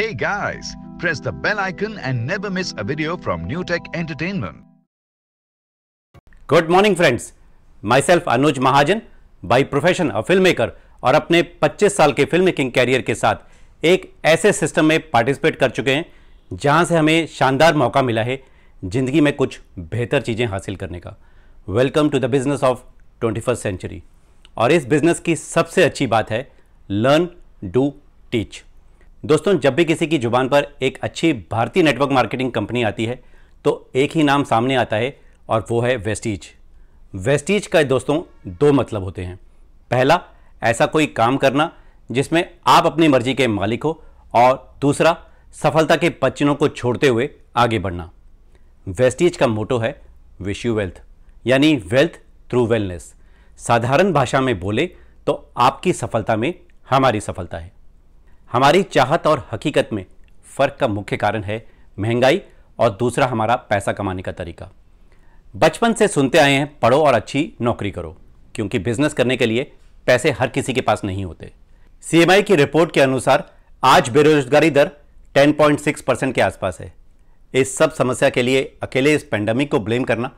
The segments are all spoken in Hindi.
Hey guys, press the bell icon and never miss a video from NewTek Entertainment. Good morning friends. Myself Anuj Mahajan by profession a filmmaker और अपने 25 साल के फिल्म मेकिंग कैरियर के साथ एक ऐसे सिस्टम में पार्टिसिपेट कर चुके हैं जहां से हमें शानदार मौका मिला है ज़िंदगी में कुछ बेहतर चीज़ें हासिल करने का welcome to the business of twenty first century और इस बिज़नेस की सबसे अच्छी बात है लर्न डू टीच दोस्तों जब भी किसी की ज़ुबान पर एक अच्छी भारतीय नेटवर्क मार्केटिंग कंपनी आती है तो एक ही नाम सामने आता है और वो है वेस्टीज वेस्टीज का दोस्तों दो मतलब होते हैं पहला ऐसा कोई काम करना जिसमें आप अपनी मर्जी के मालिक हो और दूसरा सफलता के पच्चीनों को छोड़ते हुए आगे बढ़ना वेस्टीज का मोटो है विश यू वेल्थ यानी वेल्थ थ्रू वेलनेस साधारण भाषा में बोले तो आपकी सफलता में हमारी सफलता है हमारी चाहत और हकीकत में फ़र्क का मुख्य कारण है महंगाई और दूसरा हमारा पैसा कमाने का तरीका बचपन से सुनते आए हैं पढ़ो और अच्छी नौकरी करो क्योंकि बिजनेस करने के लिए पैसे हर किसी के पास नहीं होते सीएमआई की रिपोर्ट के अनुसार आज बेरोजगारी दर 10.6 परसेंट के आसपास है इस सब समस्या के लिए अकेले इस पेंडेमिक को ब्लेम करना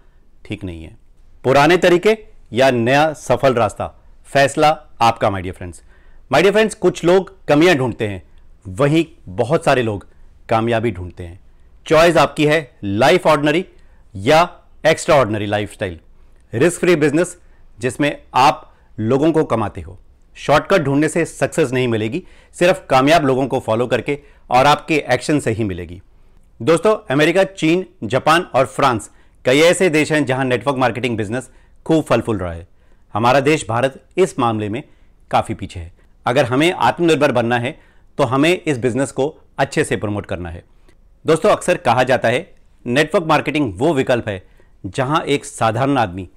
ठीक नहीं है पुराने तरीके या नया सफल रास्ता फैसला आपका my dear friends my dear friends कुछ लोग कमियां ढूंढते हैं वहीं बहुत सारे लोग कामयाबी ढूंढते हैं चॉइस आपकी है लाइफ ऑर्डनरी या extraordinary life risk free business जिसमें आप लोगों को कमाते हो शॉर्टकट ढूंढने से सक्सेस नहीं मिलेगी सिर्फ कामयाब लोगों को फॉलो करके और आपके एक्शन से ही मिलेगी दोस्तों अमेरिका चीन जापान और फ्रांस कई ऐसे देश हैं जहां नेटवर्क मार्केटिंग बिजनेस खूब फलफुल रहा है हमारा देश भारत इस मामले में काफ़ी पीछे है अगर हमें आत्मनिर्भर बनना है तो हमें इस बिजनेस को अच्छे से प्रमोट करना है दोस्तों अक्सर कहा जाता है नेटवर्क मार्केटिंग वो विकल्प है जहां एक साधारण आदमी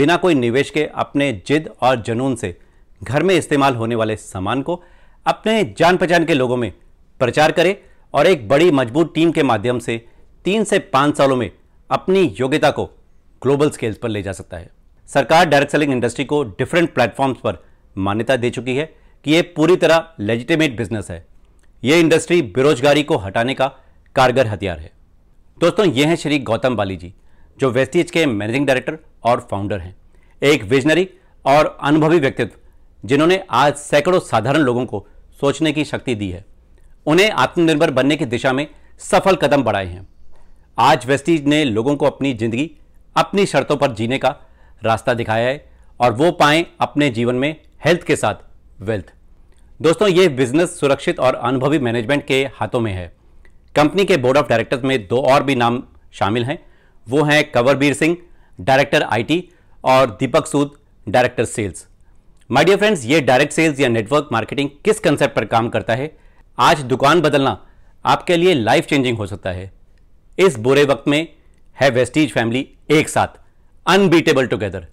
बिना कोई निवेश के अपने जिद और जुनून से घर में इस्तेमाल होने वाले सामान को अपने जान पहचान के लोगों में प्रचार करे और एक बड़ी मजबूत टीम के माध्यम से तीन से पाँच सालों में अपनी योग्यता को ग्लोबल स्केल्स पर ले जा सकता है सरकार डायरेक्ट सेलिंग इंडस्ट्री को डिफरेंट प्लेटफॉर्म्स पर मान्यता दे चुकी है कि यह पूरी तरह लेजिटिमेट बिजनेस है यह इंडस्ट्री बेरोजगारी को हटाने का कारगर हथियार है दोस्तों ये हैं श्री गौतम बाली जी जो वेस्टीज के मैनेजिंग डायरेक्टर और फाउंडर हैं एक विजनरी और अनुभवी व्यक्तित्व जिन्होंने आज सैकड़ों साधारण लोगों को सोचने की शक्ति दी है उन्हें आत्मनिर्भर बनने की दिशा में सफल कदम बढ़ाए हैं आज वेस्टीज ने लोगों को अपनी ज़िंदगी अपनी शर्तों पर जीने का रास्ता दिखाया है और वो पाएं अपने जीवन में हेल्थ के साथ वेल्थ दोस्तों ये बिजनेस सुरक्षित और अनुभवी मैनेजमेंट के हाथों में है कंपनी के बोर्ड ऑफ डायरेक्टर्स में दो और भी नाम शामिल हैं वो हैं कंवरबीर सिंह डायरेक्टर आईटी और Deepak Sood director sales my dear friends ये डायरेक्ट सेल्स या नेटवर्क मार्केटिंग किस कंसेप्ट पर काम करता है आज दुकान बदलना आपके लिए लाइफ चेंजिंग हो सकता है इस बुरे वक्त में है वेस्टीज फैमिली एक साथ अनबीटेबल टुगेदर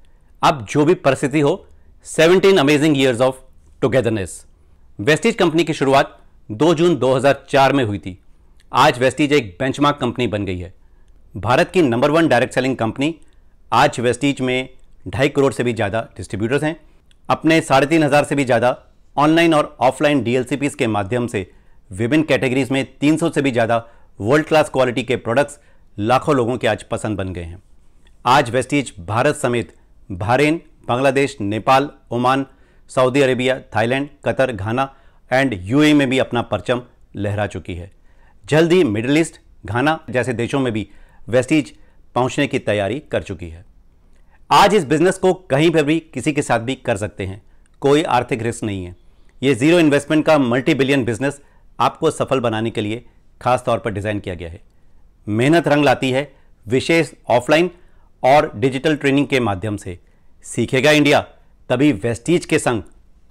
अब जो भी परिस्थिति हो 17 amazing years of togetherness Vestige company की शुरुआत 2 जून 2004 में हुई थी आज वेस्टिज एक बेंचमार्क कंपनी बन गई है भारत की number one direct selling company आज वेस्टिज में ढाई करोड़ से भी ज़्यादा डिस्ट्रीब्यूटर्स हैं अपने साढ़े तीन हज़ार से भी ज़्यादा ऑनलाइन और ऑफलाइन डी के माध्यम से विभिन्न कैटेगरीज में 300 से भी ज़्यादा वर्ल्ड क्लास क्वालिटी के प्रोडक्ट्स लाखों लोगों के आज पसंद बन गए हैं आज वेस्टिज भारत समेत Bahrain Bangladesh Nepal Oman Saudi Arabia Thailand Qatar Ghana and UAE में भी अपना परचम लहरा चुकी है जल्द ही मिडल ईस्ट घाना जैसे देशों में भी वेस्टीज पहुंचने की तैयारी कर चुकी है आज इस बिजनेस को कहीं पर भी किसी के साथ भी कर सकते हैं कोई आर्थिक रिस्क नहीं है ये जीरो इन्वेस्टमेंट का मल्टी बिलियन बिजनेस आपको सफल बनाने के लिए खास तौर पर डिज़ाइन किया गया है मेहनत रंग लाती है विशेष ऑफलाइन और डिजिटल ट्रेनिंग के माध्यम से सीखेगा इंडिया तभी वेस्टीज के संग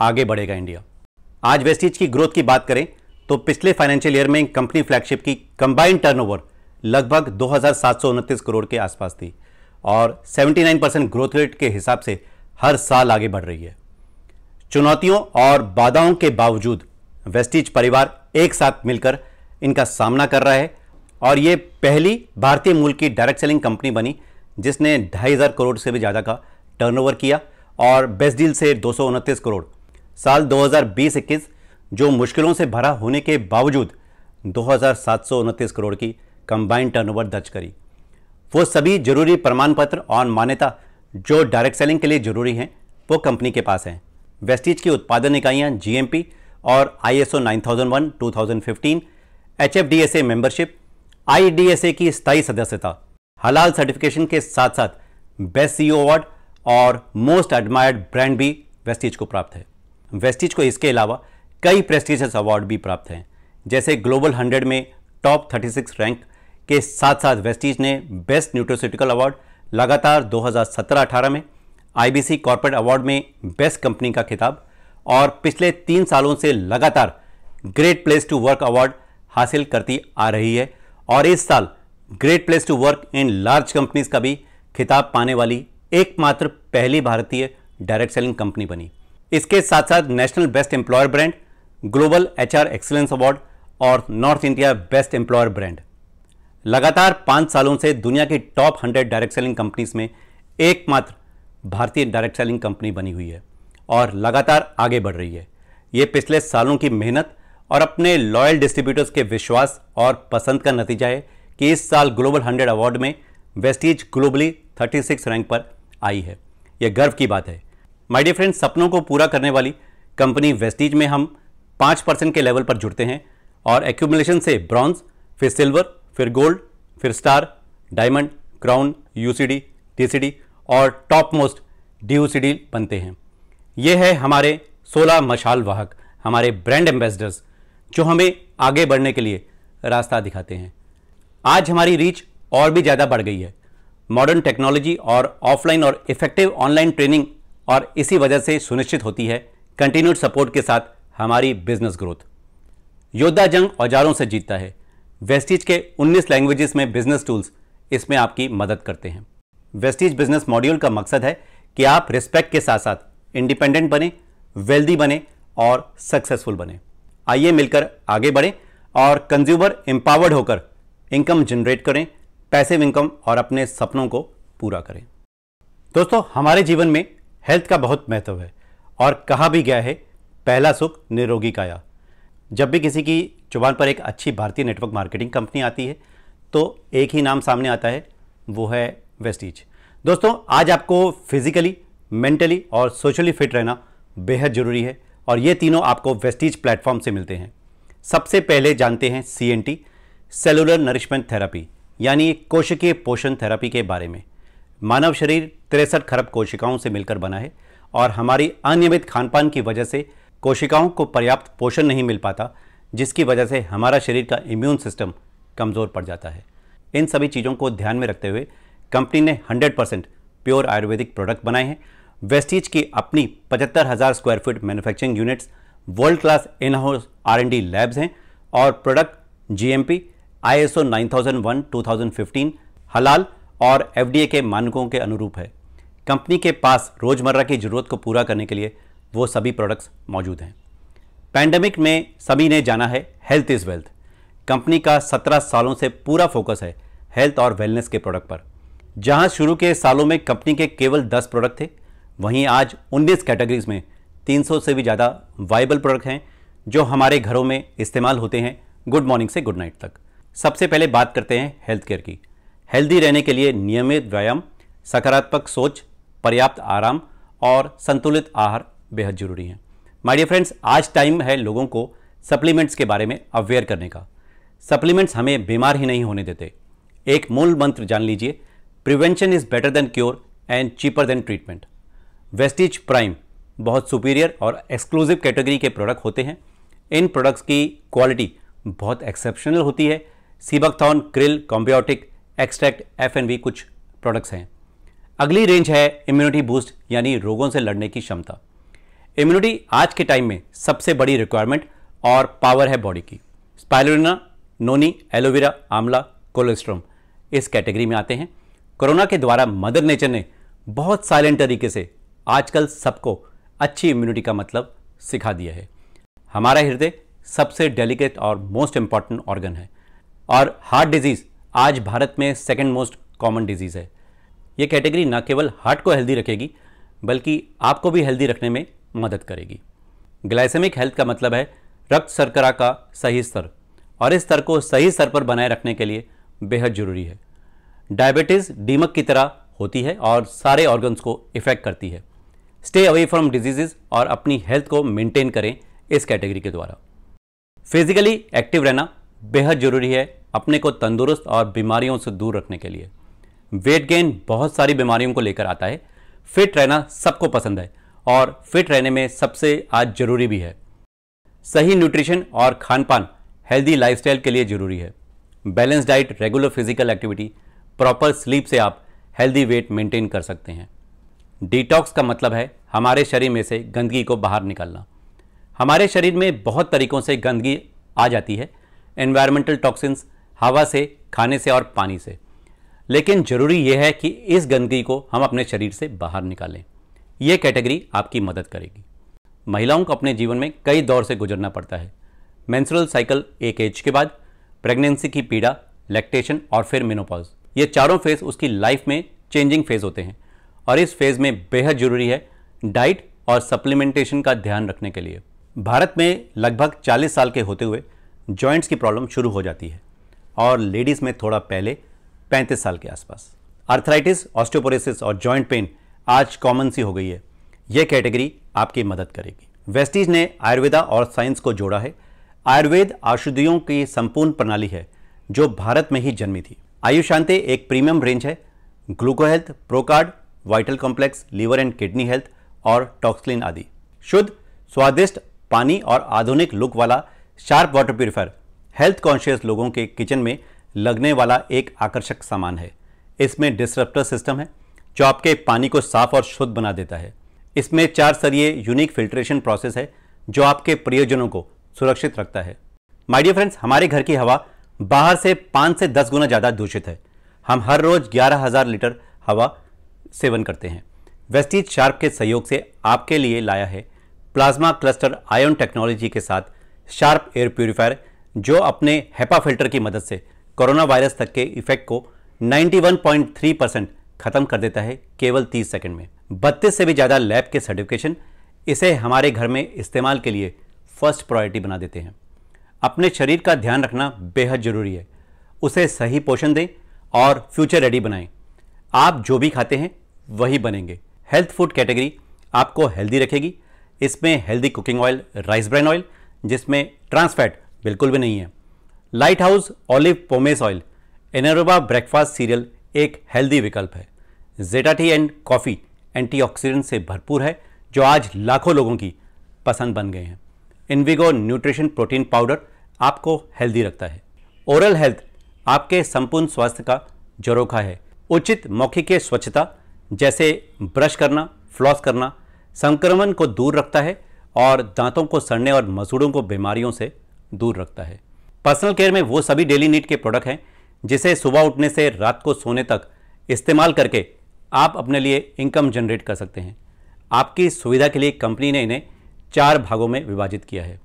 आगे बढ़ेगा इंडिया आज वेस्टीज की ग्रोथ की बात करें तो पिछले फाइनेंशियल ईयर में कंपनी फ्लैगशिप की कंबाइंड टर्नओवर लगभग दो करोड़ के आसपास थी और 79 परसेंट ग्रोथ रेट के हिसाब से हर साल आगे बढ़ रही है चुनौतियों और बाधाओं के बावजूद वेस्टीज परिवार एक साथ मिलकर इनका सामना कर रहा है और ये पहली भारतीय मूल की डायरेक्ट सेलिंग कंपनी बनी जिसने ढाई हज़ार करोड़ से भी ज़्यादा का टर्नओवर किया और बेस्ट डील से दो करोड़ साल 2020-21 जो मुश्किलों से भरा होने के बावजूद दो करोड़ की कंबाइंड टर्नओवर दर्ज करी वो सभी जरूरी प्रमाण पत्र और मान्यता जो डायरेक्ट सेलिंग के लिए जरूरी हैं वो कंपनी के पास हैं वेस्टीज की उत्पादन इकाइयां जीएमपी और आईएसओ 9001 2015 एचएफडीएसए मेंबरशिप आईडीएसए की स्थायी सदस्यता हलाल सर्टिफिकेशन के साथ साथ बेस्ट सीईओ अवार्ड और मोस्ट एडमायर्ड ब्रांड भी वेस्टिज को प्राप्त है वेस्टिज को इसके अलावा कई प्रेस्टिजियस अवार्ड भी प्राप्त हैं जैसे ग्लोबल हंड्रेड में टॉप थर्टी सिक्स रैंक के साथ साथ वेस्टिज ने बेस्ट न्यूट्रोसिटिकल अवार्ड लगातार 2017-18 में आईबीसी कॉरपोरेट अवार्ड में बेस्ट कंपनी का खिताब और पिछले तीन सालों से लगातार great place to work award हासिल करती आ रही है और इस साल great place to work in large companies का भी खिताब पाने वाली एकमात्र पहली भारतीय डायरेक्ट सेलिंग कंपनी बनी इसके साथ साथ national best employer brand global HR excellence award और north India best employer brand लगातार पांच सालों से दुनिया की top hundred direct selling companies में एकमात्र भारतीय डायरेक्ट सेलिंग कंपनी बनी हुई है और लगातार आगे बढ़ रही है ये पिछले सालों की मेहनत और अपने लॉयल डिस्ट्रीब्यूटर्स के विश्वास और पसंद का नतीजा है कि इस साल ग्लोबल हंड्रेड अवार्ड में वेस्टीज ग्लोबली 36 रैंक पर आई है यह गर्व की बात है माय डियर फ्रेंड्स सपनों को पूरा करने वाली कंपनी वेस्टीज में हम पाँच परसेंट के लेवल पर जुड़ते हैं और एक्यूमुलेशन से ब्रॉन्ज फिर सिल्वर फिर गोल्ड फिर star diamond crown UCD TCD और टॉप मोस्ट डीयूसीडी बनते हैं ये है हमारे 16 मशाल वाहक हमारे ब्रांड एम्बेसडर्स जो हमें आगे बढ़ने के लिए रास्ता दिखाते हैं आज हमारी रीच और भी ज़्यादा बढ़ गई है मॉडर्न टेक्नोलॉजी और ऑफलाइन और इफेक्टिव ऑनलाइन ट्रेनिंग और इसी वजह से सुनिश्चित होती है कंटिन्यूड सपोर्ट के साथ हमारी बिजनेस ग्रोथ योद्धा जंग औजारों से जीतता है वेस्टिज के 19 लैंग्वेजेस में बिजनेस टूल्स इसमें आपकी मदद करते हैं वेस्टिज बिजनेस मॉड्यूल का मकसद है कि आप रिस्पेक्ट के साथ साथ इंडिपेंडेंट बने वेल्दी बने और सक्सेसफुल बने आइए मिलकर आगे बढ़ें और कंज्यूमर एम्पावर्ड होकर इनकम जनरेट करें पैसिव इनकम और अपने सपनों को पूरा करें दोस्तों हमारे जीवन में हेल्थ का बहुत महत्व है और कहा भी गया है पहला सुख निरोगी काया जब भी किसी की जुबान पर एक अच्छी भारतीय नेटवर्क मार्केटिंग कंपनी आती है तो एक ही नाम सामने आता है वो है वेस्टीज दोस्तों आज आपको फिजिकली मेंटली और सोशली फिट रहना बेहद ज़रूरी है और ये तीनों आपको वेस्टीज प्लेटफॉर्म से मिलते हैं सबसे पहले जानते हैं C N T cellular nourishment therapy यानी कोशिकीय पोषण थेरेपी के बारे में मानव शरीर तिरसठ खरब कोशिकाओं से मिलकर बना है और हमारी अनियमित खान पान की वजह से कोशिकाओं को पर्याप्त पोषण नहीं मिल पाता जिसकी वजह से हमारा शरीर का इम्यून सिस्टम कमज़ोर पड़ जाता है इन सभी चीज़ों को ध्यान में रखते हुए कंपनी ने 100 परसेंट प्योर आयुर्वेदिक प्रोडक्ट बनाए हैं वेस्टीज की अपनी पचहत्तर हज़ार square feet manufacturing units world class R house D labs हैं और प्रोडक्ट जीएमपी आईएसओ 9001 2015 हलाल और एफडीए के मानकों के अनुरूप है कंपनी के पास रोज़मर्रा की ज़रूरत को पूरा करने के लिए वो सभी प्रोडक्ट्स मौजूद हैं पैंडमिक में सभी ने जाना है हेल्थ इज़ वेल्थ कंपनी का 17 सालों से पूरा फोकस है हेल्थ और वेलनेस के प्रोडक्ट पर जहां शुरू के सालों में कंपनी के केवल 10 प्रोडक्ट थे वहीं आज 19 कैटेगरीज में 300 से भी ज़्यादा वाइबल प्रोडक्ट हैं जो हमारे घरों में इस्तेमाल होते हैं गुड मॉर्निंग से गुड नाइट तक सबसे पहले बात करते हैं हेल्थ केयर की हेल्दी रहने के लिए नियमित व्यायाम सकारात्मक सोच पर्याप्त आराम और संतुलित आहार बेहद ज़रूरी है माय डियर फ्रेंड्स आज टाइम है लोगों को सप्लीमेंट्स के बारे में अवेयर करने का सप्लीमेंट्स हमें बीमार ही नहीं होने देते एक मूल मंत्र जान लीजिए prevention is better than cure and cheaper than treatment Vestige prime बहुत सुपीरियर और एक्सक्लूसिव कैटेगरी के प्रोडक्ट होते हैं इन प्रोडक्ट्स की क्वालिटी बहुत एक्सेप्शनल होती है seabuckthorn krill combiotic extract F N V कुछ प्रोडक्ट्स हैं अगली रेंज है इम्यूनिटी बूस्ट यानी रोगों से लड़ने की क्षमता इम्यूनिटी आज के टाइम में सबसे बड़ी रिक्वायरमेंट और पावर है बॉडी की spirulina noni aloe vera amla colostrum इस कैटेगरी में आते हैं कोरोना के द्वारा मदर नेचर ने बहुत साइलेंट तरीके से आजकल सबको अच्छी इम्यूनिटी का मतलब सिखा दिया है हमारा हृदय सबसे डेलिकेट और मोस्ट इम्पॉर्टेंट ऑर्गन है और हार्ट डिजीज़ आज भारत में सेकेंड मोस्ट कॉमन डिजीज़ है ये कैटेगरी ना केवल हार्ट को हेल्दी रखेगी बल्कि आपको भी हेल्दी रखने में मदद करेगी ग्लाइसेमिक हेल्थ का मतलब है रक्त शर्करा का सही स्तर और इस स्तर को सही स्तर पर बनाए रखने के लिए बेहद ज़रूरी है डायबिटीज़ डीमक की तरह होती है और सारे ऑर्गन्स को इफ़ेक्ट करती है स्टे अवे फ्रॉम डिजीजेज और अपनी हेल्थ को मेंटेन करें इस कैटेगरी के द्वारा फिजिकली एक्टिव रहना बेहद ज़रूरी है अपने को तंदुरुस्त और बीमारियों से दूर रखने के लिए वेट गेन बहुत सारी बीमारियों को लेकर आता है फिट रहना सबको पसंद है और फिट रहने में सबसे आज ज़रूरी भी है सही न्यूट्रिशन और खान पान हेल्दी लाइफस्टाइल के लिए ज़रूरी है balance diet regular physical activity proper sleep से आप हेल्दी वेट मेंटेन कर सकते हैं डिटॉक्स का मतलब है हमारे शरीर में से गंदगी को बाहर निकालना हमारे शरीर में बहुत तरीक़ों से गंदगी आ जाती है एनवायरमेंटल टॉक्सिन्स हवा से खाने से और पानी से लेकिन ज़रूरी यह है कि इस गंदगी को हम अपने शरीर से बाहर निकालें यह कैटेगरी आपकी मदद करेगी महिलाओं को अपने जीवन में कई दौर से गुजरना पड़ता है मैंसुरल साइकिल एक एज के बाद प्रेगनेंसी की पीड़ा लैक्टेशन और फिर मेनोपॉज ये चारों फेज़ उसकी लाइफ में चेंजिंग फेज़ होते हैं और इस फेज़ में बेहद ज़रूरी है डाइट और सप्लीमेंटेशन का ध्यान रखने के लिए भारत में लगभग 40 साल के होते हुए जॉइंट्स की प्रॉब्लम शुरू हो जाती है और लेडीज़ में थोड़ा पहले 35 साल के आसपास आर्थराइटिस ऑस्टियोपोरोसिस और जॉइंट पेन आज कॉमन सी हो गई है यह कैटेगरी आपकी मदद करेगी वेस्टीज ने आयुर्वेदा और साइंस को जोड़ा है आयुर्वेद औषधियों की संपूर्ण प्रणाली है जो भारत में ही जन्मी थी आयुषांति एक प्रीमियम रेंज है gluco health procard vital complex liver and kidney health और टॉक्सलिन आदि शुद्ध स्वादिष्ट पानी और आधुनिक लुक वाला sharp water purifier health conscious लोगों के किचन में लगने वाला एक आकर्षक सामान है इसमें डिस्ट्रप्टर सिस्टम है जो आपके पानी को साफ और शुद्ध बना देता है इसमें चार स्तरीय यूनिक फिल्ट्रेशन प्रोसेस है जो आपके प्रियोजनों को सुरक्षित रखता है माय डियर फ्रेंड्स हमारे घर की हवा बाहर से पाँच से दस गुना ज़्यादा दूषित है हम हर रोज ग्यारह हज़ार लीटर हवा सेवन करते हैं वेस्टीज शार्प के सहयोग से आपके लिए लाया है प्लाज्मा क्लस्टर आयन टेक्नोलॉजी के साथ शार्प एयर प्योरीफायर जो अपने हेपा फिल्टर की मदद से कोरोना वायरस तक के इफेक्ट को 91.3 परसेंट खत्म कर देता है केवल 30 सेकंड में बत्तीस से भी ज़्यादा लैब के सर्टिफिकेशन इसे हमारे घर में इस्तेमाल के लिए फर्स्ट प्रायोरिटी बना देते हैं अपने शरीर का ध्यान रखना बेहद ज़रूरी है उसे सही पोषण दें और फ्यूचर रेडी बनाएं आप जो भी खाते हैं वही बनेंगे हेल्थ फूड कैटेगरी आपको हेल्दी रखेगी इसमें healthy cooking oil rice bran oil जिसमें ट्रांसफैट बिल्कुल भी नहीं है light house olive pomace oil एनरोबा ब्रेकफास्ट सीरियल एक हेल्दी विकल्प है Zeta tea and coffee antioxidant से भरपूर है जो आज लाखों लोगों की पसंद बन गए हैं इनविगो न्यूट्रिशन प्रोटीन पाउडर आपको हेल्दी रखता है ओरल हेल्थ आपके संपूर्ण स्वास्थ्य का जरोखा है उचित मौखिक स्वच्छता जैसे ब्रश करना फ्लॉस करना संक्रमण को दूर रखता है और दांतों को सड़ने और मसूड़ों को बीमारियों से दूर रखता है पर्सनल केयर में वो सभी डेली नीड के प्रोडक्ट हैं जिसे सुबह उठने से रात को सोने तक इस्तेमाल करके आप अपने लिए इनकम जनरेट कर सकते हैं आपकी सुविधा के लिए कंपनी ने इन्हें चार भागों में विभाजित किया है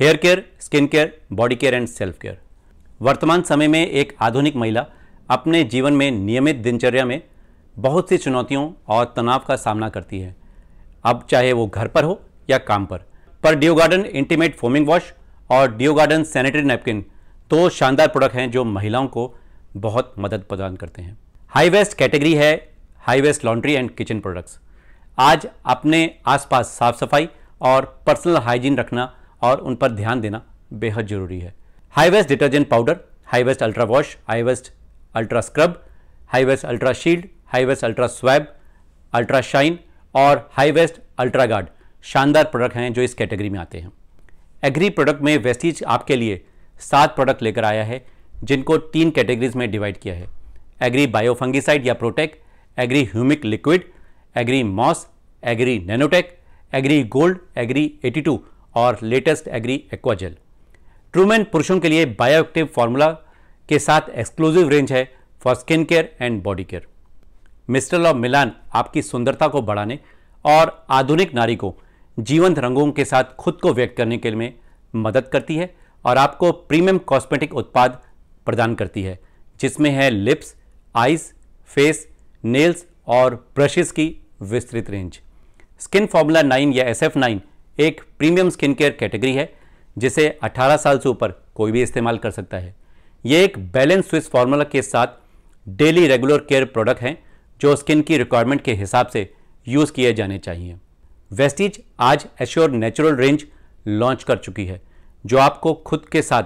hair care skin care body care and self care वर्तमान समय में एक आधुनिक महिला अपने जीवन में नियमित दिनचर्या में बहुत सी चुनौतियों और तनाव का सामना करती है अब चाहे वो घर पर हो या काम पर पर deo garden intimate foaming wash और डिओ गार्डन सैनिटरी नैपकिन दो शानदार प्रोडक्ट हैं जो महिलाओं को बहुत मदद प्रदान करते हैं हाई वेस्ट कैटेगरी है high waste laundry and kitchen products आज अपने आसपास साफ सफाई और पर्सनल हाइजीन रखना और उन पर ध्यान देना बेहद जरूरी है high waste detergent powder high waste ultra wash high waste ultra scrub high waste ultra shield high waste ultra swab ultra shine और हाई वेस्ट अल्ट्रा गार्ड शानदार प्रोडक्ट हैं जो इस कैटेगरी में आते हैं एग्री प्रोडक्ट में वेस्टिज आपके लिए सात प्रोडक्ट लेकर आया है जिनको तीन कैटेगरीज में डिवाइड किया है एग्री बायोफंगिसाइड या protek agri humic liquid agri moss agri nanotech agri gold agri 82 और लेटेस्ट एग्री एक्वाजेल ट्रूमेन पुरुषों के लिए बायोएक्टिव फार्मूला के साथ एक्सक्लूसिव रेंज है for skin care and body care mister of Milan आपकी सुंदरता को बढ़ाने और आधुनिक नारी को जीवंत रंगों के साथ खुद को व्यक्त करने के लिए मदद करती है और आपको प्रीमियम कॉस्मेटिक उत्पाद प्रदान करती है जिसमें है लिप्स आइज फेस नेल्स और ब्रशेस की विस्तृत रेंज स्किन फॉर्मूला 9 या एस एफ नाइन एक प्रीमियम स्किन केयर कैटेगरी है जिसे 18 साल से ऊपर कोई भी इस्तेमाल कर सकता है ये एक बैलेंस स्विस फार्मूला के साथ डेली रेगुलर केयर प्रोडक्ट हैं जो स्किन की रिक्वायरमेंट के हिसाब से यूज़ किए जाने चाहिए वेस्टिज आज एश्योर नेचुरल रेंज लॉन्च कर चुकी है जो आपको खुद के साथ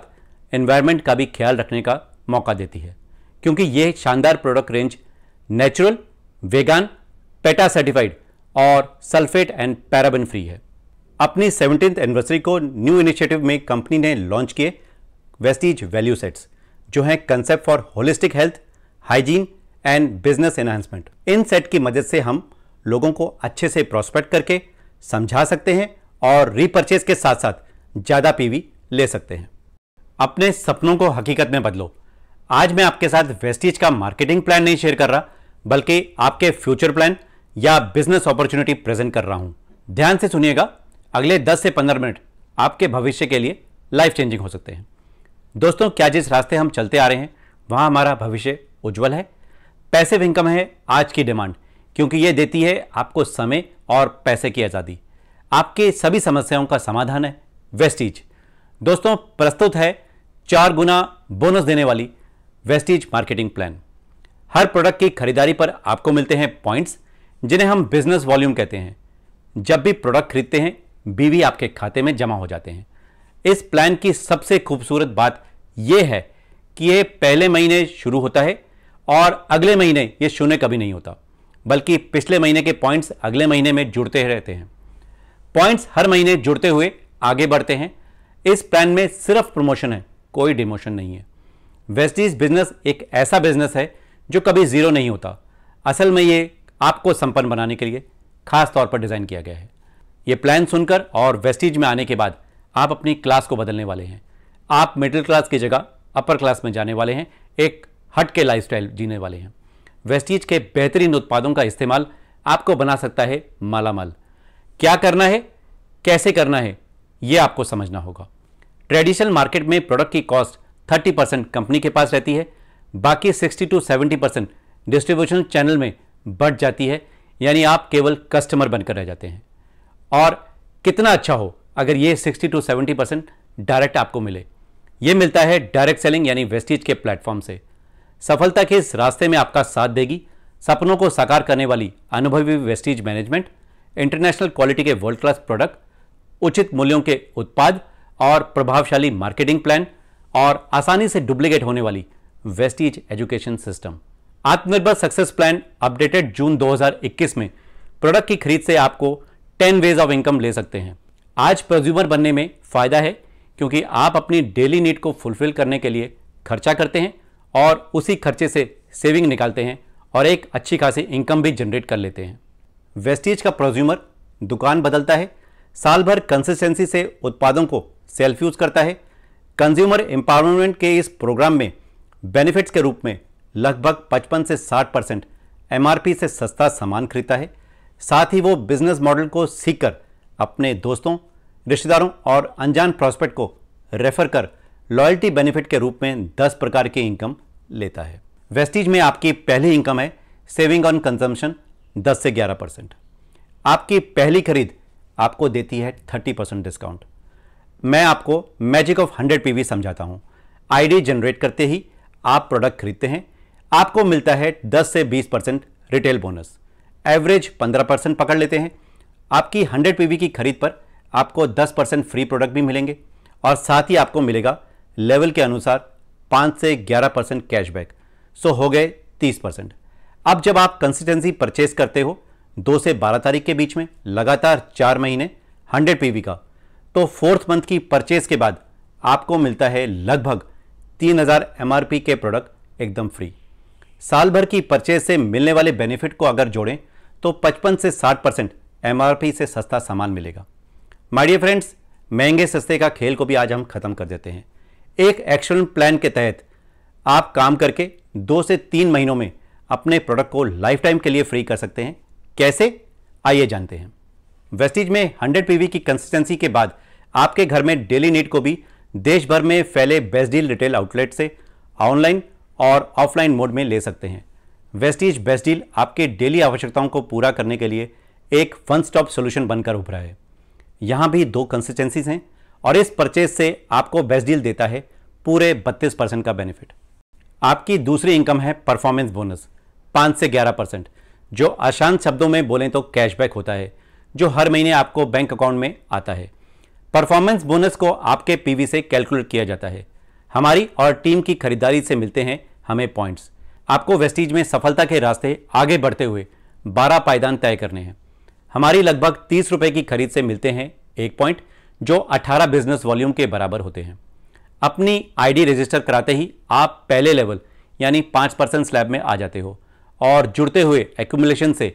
एनवायरनमेंट का भी ख्याल रखने का मौका देती है क्योंकि ये शानदार product range natural vegan PETA certified और सल्फेट एंड पैराबिन फ्री है अपनी सेवनटीन एनिवर्सरी को न्यू इनिशिएटिव में कंपनी ने लॉन्च किए वेस्टिज वैल्यू सेट्स जो हैं concept for holistic health hygiene and business enhancement इन सेट की मदद से हम लोगों को अच्छे से प्रोस्पेक्ट करके समझा सकते हैं और रिपर्चेज के साथ साथ ज़्यादा पीवी ले सकते हैं अपने सपनों को हकीकत में बदलो आज मैं आपके साथ वेस्टिज का मार्केटिंग प्लान नहीं शेयर कर रहा बल्कि आपके फ्यूचर प्लान या बिजनेस अपॉर्चुनिटी प्रेजेंट कर रहा हूं ध्यान से सुनिएगा अगले 10 से 15 मिनट आपके भविष्य के लिए लाइफ चेंजिंग हो सकते हैं दोस्तों क्या जिस रास्ते हम चलते आ रहे हैं वहां हमारा भविष्य उज्जवल है पैसे इनकम है आज की डिमांड क्योंकि यह देती है आपको समय और पैसे की आज़ादी आपके सभी समस्याओं का समाधान है वेस्टीज दोस्तों प्रस्तुत है चार गुना बोनस देने वाली वेस्टीज मार्केटिंग प्लान हर प्रोडक्ट की खरीदारी पर आपको मिलते हैं पॉइंट्स जिन्हें हम बिजनेस वॉल्यूम कहते हैं जब भी प्रोडक्ट खरीदते हैं बीवी आपके खाते में जमा हो जाते हैं इस प्लान की सबसे खूबसूरत बात यह है कि यह पहले महीने शुरू होता है और अगले महीने ये शून्य कभी नहीं होता बल्कि पिछले महीने के पॉइंट्स अगले महीने में जुड़ते रहते हैं पॉइंट्स हर महीने जुड़ते हुए आगे बढ़ते हैं इस प्लान में सिर्फ प्रमोशन है कोई डिमोशन नहीं है वेस्टीज बिजनेस एक ऐसा बिजनेस है जो कभी ज़ीरो नहीं होता असल में ये आपको संपन्न बनाने के लिए खास तौर पर डिज़ाइन किया गया है ये प्लान सुनकर और वेस्टीज में आने के बाद आप अपनी क्लास को बदलने वाले हैं आप मिडिल क्लास की जगह अपर क्लास में जाने वाले हैं एक हट के लाइफ जीने वाले हैं वेस्टीज के बेहतरीन उत्पादों का इस्तेमाल आपको बना सकता है माला माल क्या करना है कैसे करना है यह आपको समझना होगा ट्रेडिशनल मार्केट में प्रोडक्ट की कॉस्ट 30 परसेंट कंपनी के पास रहती है बाकी 60 टू 70 परसेंट डिस्ट्रीब्यूशन चैनल में बढ़ जाती है यानी आप केवल कस्टमर बनकर रह जाते हैं और कितना अच्छा हो अगर ये 60 टू 70 परसेंट डायरेक्ट आपको मिले ये मिलता है डायरेक्ट सेलिंग यानी वेस्टीज के प्लेटफॉर्म से सफलता के इस रास्ते में आपका साथ देगी सपनों को साकार करने वाली अनुभवी वेस्टीज मैनेजमेंट इंटरनेशनल क्वालिटी के वर्ल्ड क्लास प्रोडक्ट उचित मूल्यों के उत्पाद और प्रभावशाली मार्केटिंग प्लान और आसानी से डुप्लीकेट होने वाली वेस्टीज एजुकेशन सिस्टम आत्मनिर्भर सक्सेस प्लान अपडेटेड जून 2021 में प्रोडक्ट की खरीद से आपको 10 वेज ऑफ इनकम ले सकते हैं आज प्रज्यूमर बनने में फ़ायदा है क्योंकि आप अपनी डेली नीड को फुलफिल करने के लिए खर्चा करते हैं और उसी खर्चे से सेविंग निकालते हैं और एक अच्छी खासी इनकम भी जनरेट कर लेते हैं वेस्टेज का प्रोज्यूमर दुकान बदलता है साल भर कंसिस्टेंसी से उत्पादों को सेल्फ यूज करता है कंज्यूमर एम्पावरमेंट के इस प्रोग्राम में बेनिफिट्स के रूप में लगभग 55 से 60 परसेंट एम से सस्ता सामान खरीदता है साथ ही वो बिजनेस मॉडल को सीख कर अपने दोस्तों रिश्तेदारों और अनजान प्रॉस्पेक्ट को रेफर कर लॉयल्टी बेनिफिट के रूप में 10 प्रकार की इनकम लेता है वेस्टिज में आपकी पहली इनकम है सेविंग ऑन कंजम्पशन 10 से 11 परसेंट आपकी पहली खरीद आपको देती है 30 परसेंट डिस्काउंट मैं आपको मैजिक ऑफ 100 पीवी समझाता हूं आईडी जनरेट करते ही आप प्रोडक्ट खरीदते हैं आपको मिलता है 10 से 20 percent retail bonus average 15 percent पकड़ लेते हैं आपकी 100 पीवी की खरीद पर आपको 10 परसेंट फ्री प्रोडक्ट भी मिलेंगे और साथ ही आपको मिलेगा लेवल के अनुसार पाँच से ग्यारह परसेंट कैशबैक सो हो गए तीस परसेंट अब जब आप कंसिस्टेंसी परचेज करते हो दो से बारह तारीख के बीच में लगातार चार महीने हंड्रेड पी का तो फोर्थ मंथ की परचेज के बाद आपको मिलता है लगभग तीन हज़ार के प्रोडक्ट एकदम फ्री साल भर की परचेज से मिलने वाले बेनिफिट को अगर जोड़ें तो 55 से 60 परसेंट एम से सस्ता सामान मिलेगा माय डियर फ्रेंड्स महंगे सस्ते का खेल को भी आज हम खत्म कर देते हैं एक एक्शन प्लान के तहत आप काम करके दो से तीन महीनों में अपने प्रोडक्ट को लाइफ टाइम के लिए फ्री कर सकते हैं कैसे आइए जानते हैं वेस्टिज में 100 पीवी की कंसिस्टेंसी के बाद आपके घर में डेली नीड को भी देश भर में फैले बेस्ट डील रिटेल आउटलेट से ऑनलाइन और ऑफलाइन मोड में ले सकते हैं वेस्टिज बेस्ट डील आपके डेली आवश्यकताओं को पूरा करने के लिए एक वन स्टॉप सोल्यूशन बनकर उभरा है यहाँ भी दो कंसिस्टेंसीज हैं और इस परचेज से आपको बेस्ट डील देता है पूरे 32 परसेंट का बेनिफिट आपकी दूसरी इनकम है परफॉर्मेंस बोनस 5 से 11 परसेंट जो आसान शब्दों में बोलें तो कैशबैक होता है जो हर महीने आपको बैंक अकाउंट में आता है परफॉर्मेंस बोनस को आपके पीवी से कैलकुलेट किया जाता है हमारी और टीम की खरीदारी से मिलते हैं हमें पॉइंट्स आपको वेस्टीज में सफलता के रास्ते आगे बढ़ते हुए बारह पायदान तय करने हैं हमारी लगभग तीस रुपये की खरीद से मिलते हैं एक पॉइंट जो 18 बिजनेस वॉल्यूम के बराबर होते हैं अपनी आईडी रजिस्टर कराते ही आप पहले लेवल यानी 5 परसेंट स्लैब में आ जाते हो और जुड़ते हुए एक्यूमुलेशन से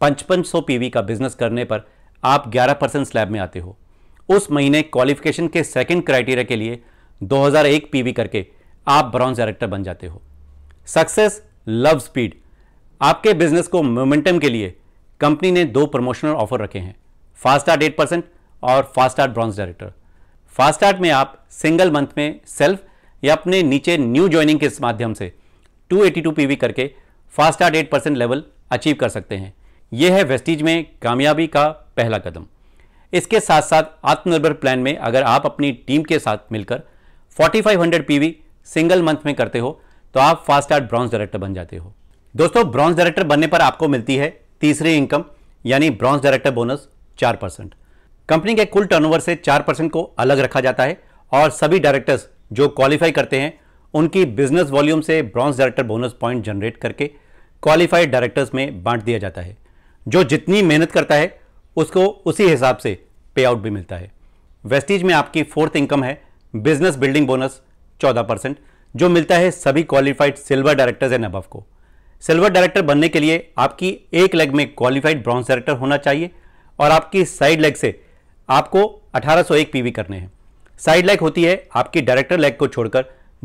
पचपन सौ पी का बिजनेस करने पर आप ग्यारह परसेंट स्लैब में आते हो उस महीने क्वालिफिकेशन के सेकेंड क्राइटेरिया के लिए 2001 पीवी करके आप ब्राउन डायरेक्टर बन जाते हो सक्सेस लव स्पीड आपके बिजनेस को मोमेंटम के लिए कंपनी ने दो प्रमोशनल ऑफर रखे हैं फास्ट स्टार्ट एट परसेंट और fast start bronze director fast start में आप सिंगल मंथ में सेल्फ या अपने नीचे न्यू ज्वाइनिंग के माध्यम से 282 पीवी करके fast start eight percent level achieve कर सकते हैं यह है वेस्टिज में कामयाबी का पहला कदम इसके साथ साथ आत्मनिर्भर प्लान में अगर आप अपनी टीम के साथ मिलकर 4500 पीवी सिंगल मंथ में करते हो तो आप फास्ट आर्ट ब्रॉन्ज डायरेक्टर बन जाते हो दोस्तों ब्रॉन्ज डायरेक्टर बनने पर आपको मिलती है तीसरी इनकम यानी ब्रॉन्ज डायरेक्टर बोनस चार परसेंट कंपनी के कुल टर्नओवर से चार परसेंट को अलग रखा जाता है और सभी डायरेक्टर्स जो क्वालिफाई करते हैं उनकी बिजनेस वॉल्यूम से bronze director bonus point generate करके क्वालिफाइड डायरेक्टर्स में बांट दिया जाता है जो जितनी मेहनत करता है उसको उसी हिसाब से पे आउट भी मिलता है वेस्टीज में आपकी फोर्थ इनकम है बिजनेस बिल्डिंग बोनस 14 परसेंट जो मिलता है सभी qualified silver directors and above को सिल्वर डायरेक्टर बनने के लिए आपकी एक लेग में क्वालिफाइड ब्रॉन्ज डायरेक्टर होना चाहिए और आपकी साइड लेग से आपको 1801 पीवी करने हैं साइड लेग होती है आपकी डायरेक्टर लेग को छोड़कर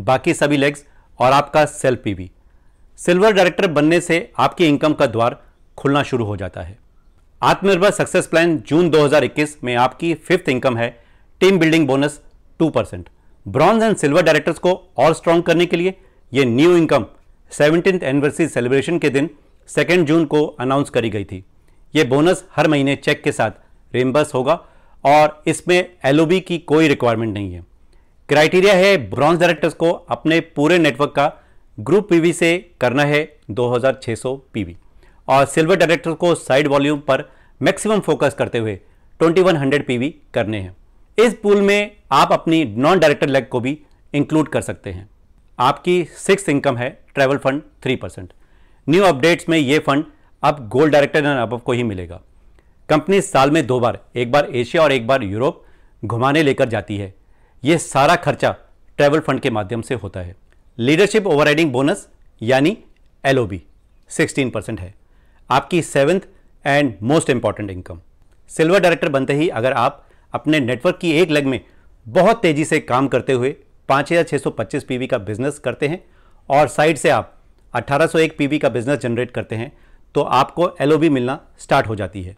बाकी सभी लेग्स और आपका सेल्फ पीवी सिल्वर डायरेक्टर बनने से आपकी इनकम का द्वार खुलना शुरू हो जाता है आत्मनिर्भर सक्सेस प्लान जून 2021 में आपकी फिफ्थ इनकम है team building bonus 2 percent bronze and silver directors को और स्ट्रॉन्ग करने के लिए यह new income seventeen anniversary celebration के दिन सेकेंड जून को अनाउंस करी गई थी ये बोनस हर महीने चेक के साथ रेमबर्स होगा और इसमें एल की कोई रिक्वायरमेंट नहीं है क्राइटेरिया है ब्रॉन्ज डायरेक्टर्स को अपने पूरे नेटवर्क का ग्रुप पीवी से करना है 2600 पीवी और सिल्वर डायरेक्टर्स को साइड वॉल्यूम पर मैक्सिमम फोकस करते हुए 2100 पीवी करने हैं इस पूल में आप अपनी नॉन डायरेक्टर लेग को भी इंक्लूड कर सकते हैं आपकी सिक्स इनकम है travel fund three percent new updates में ये फंड अब गोल्ड डायरेक्टर एंड अब को ही मिलेगा कंपनी साल में दो बार एक बार एशिया और एक बार यूरोप घुमाने लेकर जाती है ये सारा खर्चा ट्रैवल फंड के माध्यम से होता है लीडरशिप ओवरराइडिंग बोनस यानी L O B sixteen percent है आपकी seventh and most important income silver director बनते ही अगर आप अपने नेटवर्क की एक लग में बहुत तेज़ी से काम करते हुए 5625 पीवी का बिजनेस करते हैं और साइड से आप 1801 पीवी का बिजनेस जनरेट करते हैं तो आपको एलओबी मिलना स्टार्ट हो जाती है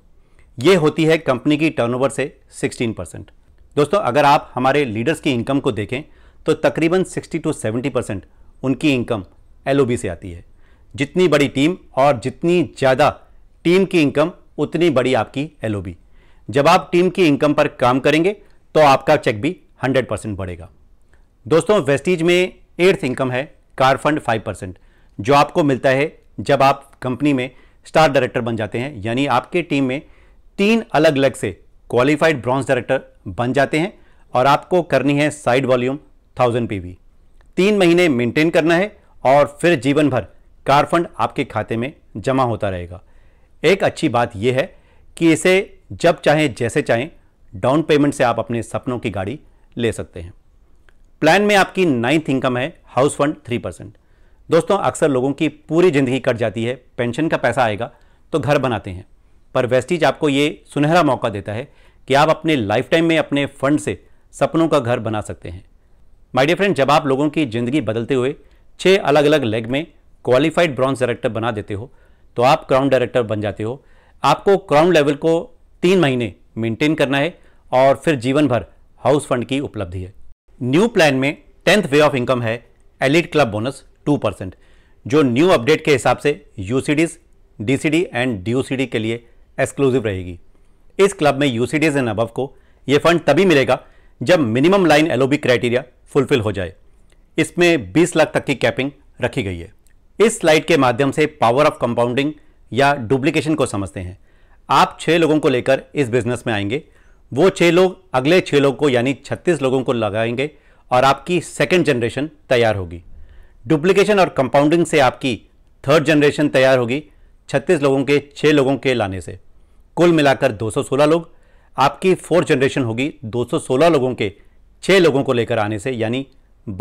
ये होती है कंपनी की टर्नओवर से 16 परसेंट दोस्तों अगर आप हमारे लीडर्स की इनकम को देखें तो तकरीबन 60 टू 70 परसेंट उनकी इनकम एल से आती है जितनी बड़ी टीम और जितनी ज़्यादा टीम की इनकम उतनी बड़ी आपकी एल जब आप टीम की इनकम पर काम करेंगे तो आपका चेक भी 100 परसेंट बढ़ेगा दोस्तों वेस्टीज में एट्थ इनकम है कार फंड फाइव परसेंट जो आपको मिलता है जब आप कंपनी में स्टार डायरेक्टर बन जाते हैं यानी आपके टीम में तीन अलग अलग से क्वालिफाइड ब्रॉन्स डायरेक्टर बन जाते हैं और आपको करनी है साइड वॉल्यूम थाउजेंड पीवी तीन महीने मेंटेन करना है और फिर जीवन भर कार फंड आपके खाते में जमा होता रहेगा एक अच्छी बात यह है कि इसे जब चाहें जैसे चाहें डाउन पेमेंट से आप अपने सपनों की गाड़ी ले सकते हैं प्लान में आपकी नाइन्थ इनकम है हाउस फंड थ्री परसेंट दोस्तों अक्सर लोगों की पूरी ज़िंदगी कट जाती है पेंशन का पैसा आएगा तो घर बनाते हैं पर वेस्टिज आपको ये सुनहरा मौका देता है कि आप अपने लाइफ टाइम में अपने फंड से सपनों का घर बना सकते हैं माय डियर फ्रेंड जब आप लोगों की ज़िंदगी बदलते हुए छः अलग अलग लेग में क्वालिफाइड ब्रॉन्ज डायरेक्टर बना देते हो तो आप क्राउन डायरेक्टर बन जाते हो आपको क्राउन लेवल को तीन महीने मेंटेन करना है और फिर जीवन भर हाउस फंड की उपलब्धि है न्यू प्लान में टेंथ वे ऑफ इनकम है elite club bonus two percent जो न्यू अपडेट के हिसाब से U DCD D and D C D के लिए एक्सक्लूसिव रहेगी इस क्लब में यूसीडीज एंड अबव को ये फंड तभी मिलेगा जब minimum line LOB criteria fulfil हो जाए इसमें 20 लाख तक की कैपिंग रखी गई है इस स्लाइड के माध्यम से पावर ऑफ कंपाउंडिंग या डुप्लीकेशन को समझते हैं आप छः लोगों को लेकर इस बिजनेस में आएंगे वो छः लोग अगले छः लोग को यानी छत्तीस लोगों को लगाएंगे और आपकी सेकेंड जनरेशन तैयार होगी डुप्लीकेशन और कंपाउंडिंग से आपकी थर्ड जनरेशन तैयार होगी छत्तीस लोगों के छः लोगों के लाने से कुल मिलाकर 216 लोग आपकी फोर्थ जनरेशन होगी 216 लोगों के छः लोगों को लेकर आने से यानी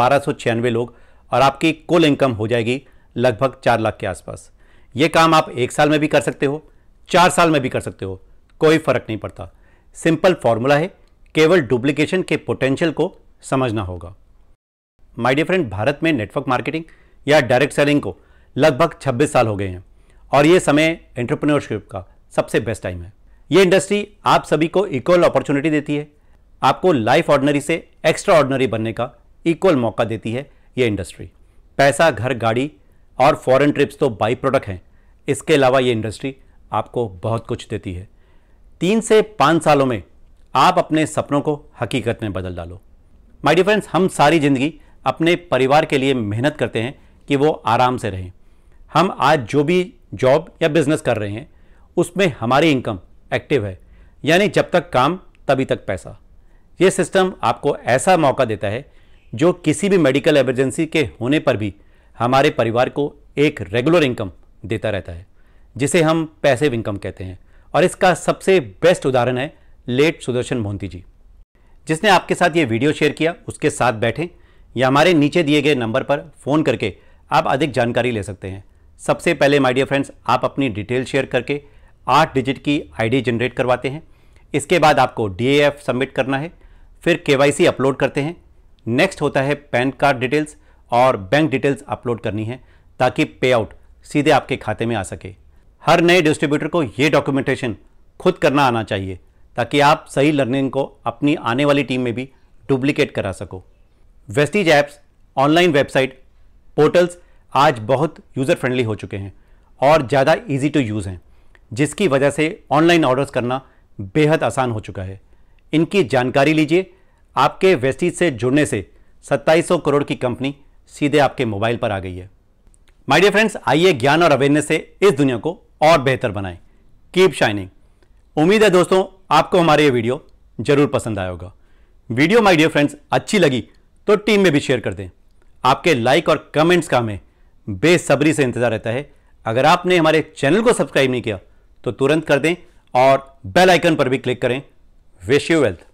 बारह लोग और आपकी कुल इनकम हो जाएगी लगभग चार लाख के आसपास ये काम आप एक साल में भी कर सकते हो चार साल में भी कर सकते हो कोई फर्क नहीं पड़ता सिंपल फॉर्मूला है केवल डुप्लीकेशन के पोटेंशियल को समझना होगा माय डियर फ्रेंड भारत में नेटवर्क मार्केटिंग या डायरेक्ट सेलिंग को लगभग 26 साल हो गए हैं और ये समय एंटरप्रेन्योरशिप का सबसे बेस्ट टाइम है ये इंडस्ट्री आप सभी को इक्वल अपॉर्चुनिटी देती है आपको लाइफ ऑर्डनरी से एक्स्ट्रा ऑर्डनरी बनने का इक्वल मौका देती है ये इंडस्ट्री पैसा घर गाड़ी और फॉरेन ट्रिप्स तो बाई प्रोडक्ट हैं इसके अलावा ये इंडस्ट्री आपको बहुत कुछ देती है तीन से पाँच सालों में आप अपने सपनों को हकीकत में बदल डालो माय डियर फ्रेंड्स हम सारी ज़िंदगी अपने परिवार के लिए मेहनत करते हैं कि वो आराम से रहें हम आज जो भी जॉब या बिज़नेस कर रहे हैं उसमें हमारी इनकम एक्टिव है यानी जब तक काम तभी तक पैसा ये सिस्टम आपको ऐसा मौका देता है जो किसी भी मेडिकल एमरजेंसी के होने पर भी हमारे परिवार को एक रेगुलर इनकम देता रहता है जिसे हम पैसे इनकम कहते हैं और इसका सबसे बेस्ट उदाहरण है लेट सुदर्शन मोहंती जी जिसने आपके साथ ये वीडियो शेयर किया उसके साथ बैठें या हमारे नीचे दिए गए नंबर पर फ़ोन करके आप अधिक जानकारी ले सकते हैं सबसे पहले माय डियर फ्रेंड्स आप अपनी डिटेल शेयर करके आठ डिजिट की आईडी जनरेट करवाते हैं इसके बाद आपको डीएएफ सबमिट करना है फिर केवाईसी अपलोड करते हैं नेक्स्ट होता है पैन कार्ड डिटेल्स और बैंक डिटेल्स अपलोड करनी है ताकि पे आउट सीधे आपके खाते में आ सके हर नए डिस्ट्रीब्यूटर को ये डॉक्यूमेंटेशन खुद करना आना चाहिए ताकि आप सही लर्निंग को अपनी आने वाली टीम में भी डुप्लीकेट करा सको Vestige apps online website portals आज बहुत यूज़र फ्रेंडली हो चुके हैं और ज़्यादा ईजी टू यूज़ हैं जिसकी वजह से ऑनलाइन ऑर्डर्स करना बेहद आसान हो चुका है इनकी जानकारी लीजिए आपके वेस्टीज से जुड़ने से 2700 करोड़ की कंपनी सीधे आपके मोबाइल पर आ गई है माय डियर फ्रेंड्स आइए ज्ञान और अवेयरनेस से इस दुनिया को और बेहतर बनाएं कीप शाइनिंग उम्मीद है दोस्तों आपको हमारे ये वीडियो जरूर पसंद आया होगा वीडियो माय डियर फ्रेंड्स अच्छी लगी तो टीम में भी शेयर कर दें आपके लाइक और कमेंट्स का हमें बेसब्री से इंतजार रहता है अगर आपने हमारे चैनल को सब्सक्राइब नहीं किया तो तुरंत कर दें और बेल आइकन पर भी क्लिक करें विश यू वेल्थ